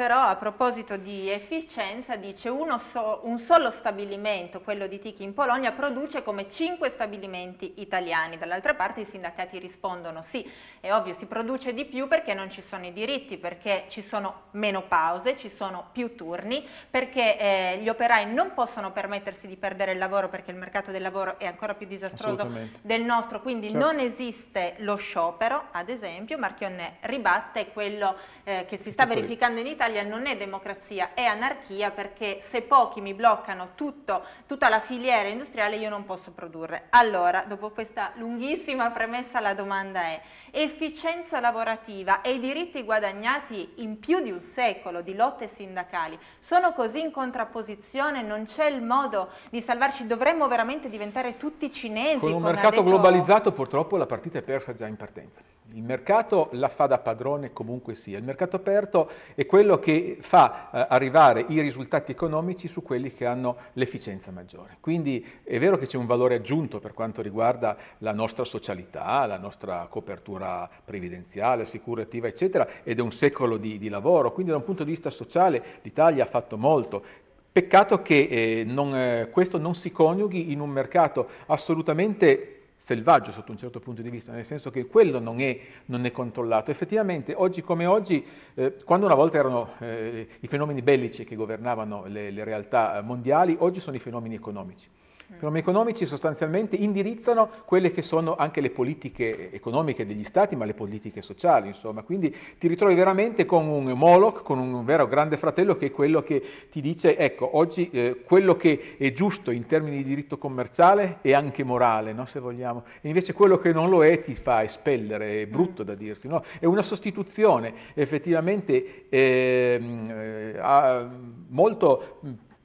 però a proposito di efficienza dice so, un solo stabilimento, quello di Tiki in Polonia, produce come cinque stabilimenti italiani. Dall'altra parte i sindacati rispondono sì, è ovvio si produce di più perché non ci sono i diritti, perché ci sono meno pause, ci sono più turni, perché eh, gli operai non possono permettersi di perdere il lavoro perché il mercato del lavoro è ancora più disastroso del nostro, quindi certo. non esiste lo sciopero, ad esempio, Marchionne ribatte quello eh, che si sta verificando in Italia Italia non è democrazia, è anarchia perché se pochi mi bloccano tutto, tutta la filiera industriale io non posso produrre. Allora, dopo questa lunghissima premessa la domanda è efficienza lavorativa e i diritti guadagnati in più di un secolo di lotte sindacali sono così in contrapposizione, non c'è il modo di salvarci, dovremmo veramente diventare tutti cinesi. Con un mercato detto... globalizzato purtroppo la partita è persa già in partenza. Il mercato la fa da padrone comunque sia, il mercato aperto è quello che fa eh, arrivare i risultati economici su quelli che hanno l'efficienza maggiore. Quindi è vero che c'è un valore aggiunto per quanto riguarda la nostra socialità, la nostra copertura previdenziale, assicurativa, eccetera, ed è un secolo di, di lavoro, quindi da un punto di vista sociale l'Italia ha fatto molto, Peccato che eh, non, eh, questo non si coniughi in un mercato assolutamente selvaggio sotto un certo punto di vista, nel senso che quello non è, non è controllato. Effettivamente, oggi come oggi, eh, quando una volta erano eh, i fenomeni bellici che governavano le, le realtà eh, mondiali, oggi sono i fenomeni economici. I mm. programmi economici sostanzialmente indirizzano quelle che sono anche le politiche economiche degli stati, ma le politiche sociali, insomma. Quindi ti ritrovi veramente con un Moloch, con un vero grande fratello che è quello che ti dice, ecco, oggi eh, quello che è giusto in termini di diritto commerciale è anche morale, no, se vogliamo. E invece quello che non lo è ti fa espellere, è mm. brutto da dirsi, no? È una sostituzione effettivamente ehm, eh, molto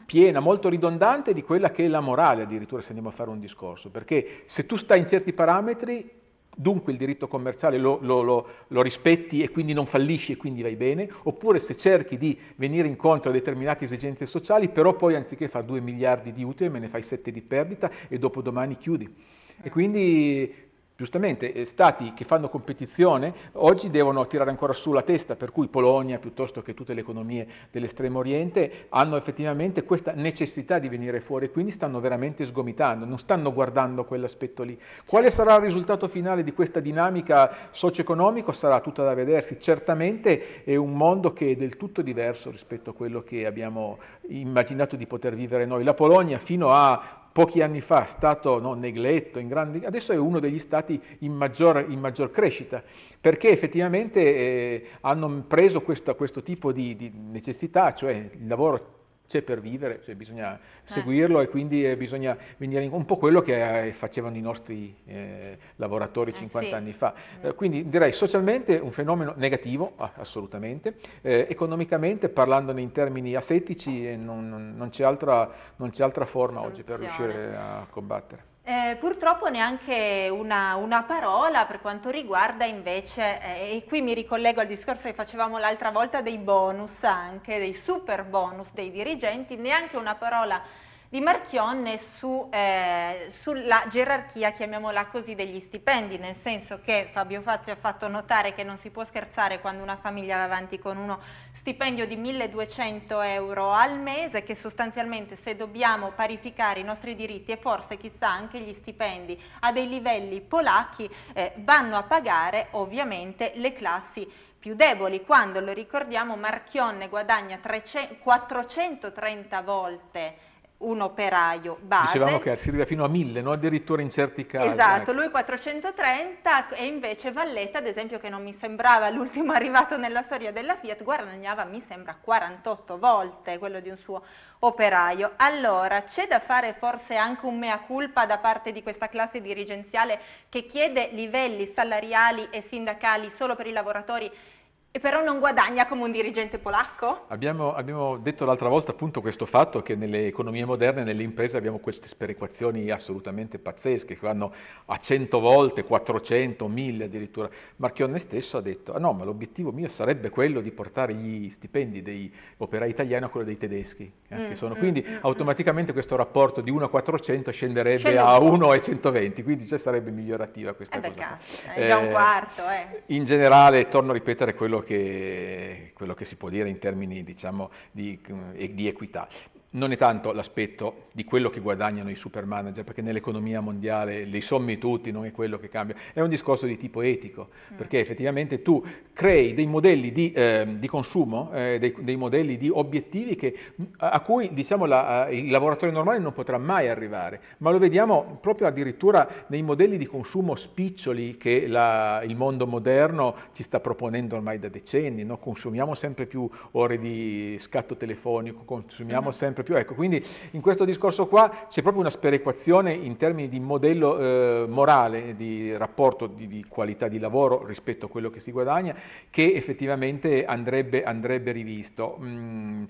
piena, molto ridondante di quella che è la morale addirittura se andiamo a fare un discorso, perché se tu stai in certi parametri dunque il diritto commerciale lo, lo, lo, lo, rispetti e quindi non fallisci e quindi vai bene, oppure se cerchi di venire incontro a determinate esigenze sociali, però poi anziché fare 2 miliardi di utile me ne fai 7 di perdita e dopo domani chiudi. E quindi giustamente eh, stati che fanno competizione oggi devono tirare ancora su la testa, per cui Polonia piuttosto che tutte le economie dell'estremo oriente hanno effettivamente questa necessità di venire fuori, quindi stanno veramente sgomitando, non stanno guardando quell'aspetto lì. Quale sarà il risultato finale di questa dinamica socio-economica sarà tutta da vedersi, certamente è un mondo che è del tutto diverso rispetto a quello che abbiamo immaginato di poter vivere noi. La Polonia fino a pochi anni fa stato no, negletto, grande, adesso è uno degli stati in maggior, in maggior crescita, perché effettivamente eh, hanno preso questo, questo tipo di, di necessità, cioè il lavoro c'è per vivere, cioè bisogna eh. seguirlo e quindi eh, bisogna venire in, un po' quello che eh, facevano i nostri eh, lavoratori 50 eh sì. anni fa. Mm. Eh, quindi direi socialmente un fenomeno negativo, assolutamente, economicamente parlandone in termini asettici non, non, non c'è altra, altra, forma oggi per riuscire a combattere. Eh, purtroppo neanche una, una, parola per quanto riguarda invece, eh, e qui mi ricollego al discorso che facevamo l'altra volta dei bonus anche, dei super bonus dei dirigenti, neanche una parola di Marchionne su, eh, sulla gerarchia, chiamiamola così, degli stipendi, nel senso che Fabio Fazio ha fatto notare che non si può scherzare quando una famiglia va avanti con uno stipendio di 1200 euro al mese, che sostanzialmente se dobbiamo parificare i nostri diritti e forse chissà anche gli stipendi a dei livelli polacchi, eh, vanno a pagare ovviamente le classi più deboli, quando lo ricordiamo Marchionne guadagna 300, 430 volte un operaio base. Dicevamo che si arriva fino a 1000, no? addirittura in certi casi. Esatto, ecco. lui 430 e invece Valletta, ad esempio, che non mi sembrava l'ultimo arrivato nella storia della Fiat, guadagnava, mi sembra, 48 volte quello di un suo operaio. Allora, c'è da fare forse anche un mea culpa da parte di questa classe dirigenziale che chiede livelli salariali e sindacali solo per i lavoratori e però non guadagna come un dirigente polacco? Abbiamo, abbiamo detto l'altra volta appunto questo fatto che nelle economie moderne, nelle imprese abbiamo queste sperequazioni assolutamente pazzesche che vanno a 100 volte, 400, 1000 addirittura. Marchionne stesso ha detto, ah no, ma l'obiettivo mio sarebbe quello di portare gli stipendi dei operai italiani a quello dei tedeschi, eh, mm, che sono mm, quindi mm, mm, automaticamente questo rapporto di 1 a 400 scenderebbe Scende a 1 e 120, quindi già sarebbe migliorativa questa eh beh, cosa. Cazzo, è eh, già un eh, quarto. Eh. In generale, torno a ripetere quello che, quello che si può dire in termini diciamo, di, di equità non è tanto l'aspetto di quello che guadagnano i super manager, perché nell'economia mondiale li sommi tutti, non è quello che cambia, è un discorso di tipo etico, mm. perché effettivamente tu crei dei modelli di, eh, di consumo, eh, dei, dei, modelli di obiettivi che, a, cui diciamo, la, eh, il lavoratore normale non potrà mai arrivare, ma lo vediamo proprio addirittura nei modelli di consumo spiccioli che la, il mondo moderno ci sta proponendo ormai da decenni, no? consumiamo sempre più ore di scatto telefonico, consumiamo mm. sempre più. Ecco, quindi in questo discorso qua c'è proprio una sperequazione in termini di modello eh, morale, di rapporto di, di, qualità di lavoro rispetto a quello che si guadagna, che effettivamente andrebbe, andrebbe rivisto. Mm,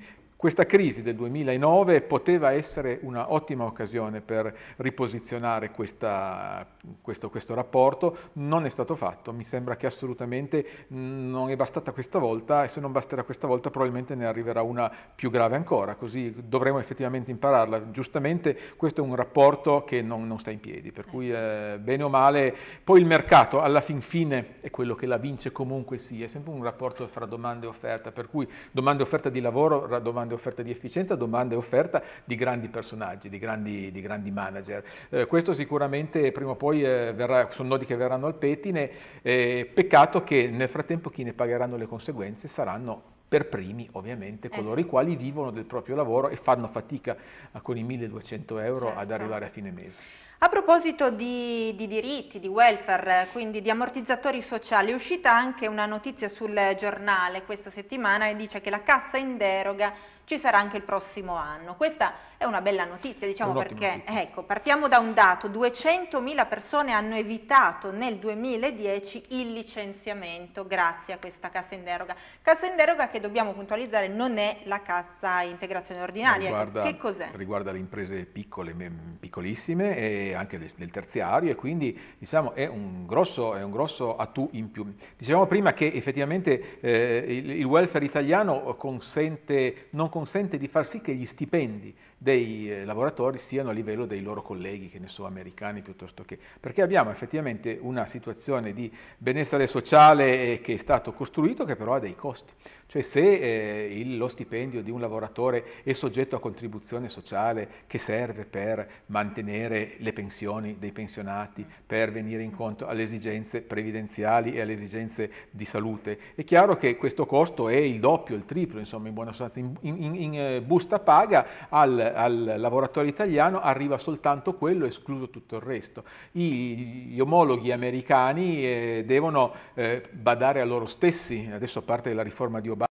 questa crisi del 2009 poteva essere un'ottima occasione per riposizionare questa, questo, questo, rapporto, non è stato fatto, mi sembra che assolutamente non è bastata questa volta e se non basterà questa volta probabilmente ne arriverà una più grave ancora, così dovremo effettivamente impararla. Giustamente questo è un rapporto che non, non sta in piedi, per cui ecco. eh, bene o male, poi il mercato alla fin fine è quello che la vince comunque sia, sì, è sempre un rapporto fra domanda e offerta, per cui domanda e offerta di lavoro, domanda e offerta di efficienza, domanda e offerta di grandi personaggi, di grandi, di grandi manager. Eh, questo sicuramente prima o poi eh, verrà, sono nodi che verranno al pettine, eh, peccato che nel frattempo chi ne pagheranno le conseguenze saranno per primi ovviamente eh coloro eh sì. i quali vivono del proprio lavoro e fanno fatica con i 1200 euro certo. ad arrivare a fine mese. A proposito di, di, diritti, di welfare, quindi di ammortizzatori sociali, è uscita anche una notizia sul giornale questa settimana e dice che la cassa in deroga ci sarà anche il prossimo anno. Questa è una bella notizia, diciamo perché ecco, partiamo da un dato, 200.000 persone hanno evitato nel 2010 il licenziamento grazie a questa cassa in deroga. Cassa in deroga che dobbiamo puntualizzare non è la cassa integrazione ordinaria, riguarda, che cos'è? Riguarda le imprese piccole, piccolissime e anche del, del terziario e quindi diciamo è un grosso, è un grosso atu in più. Dicevamo prima che effettivamente eh, il, il, welfare italiano consente, non consente di far sì che gli stipendi dei eh, lavoratori siano a livello dei loro colleghi, che ne so, americani piuttosto che... Perché abbiamo effettivamente una situazione di benessere sociale eh, che è stato costruito che però ha dei costi. Cioè se eh, il, lo stipendio di un lavoratore è soggetto a contribuzione sociale che serve per mantenere le pensioni dei pensionati, per venire incontro alle esigenze previdenziali e alle esigenze di salute, è chiaro che questo costo è il doppio, il triplo, insomma in buona sostanza, in, in, in eh, busta paga al, al, lavoratore italiano arriva soltanto quello, escluso tutto il resto. I, gli omologhi americani eh, devono eh, badare a loro stessi, adesso a parte la riforma di Obama,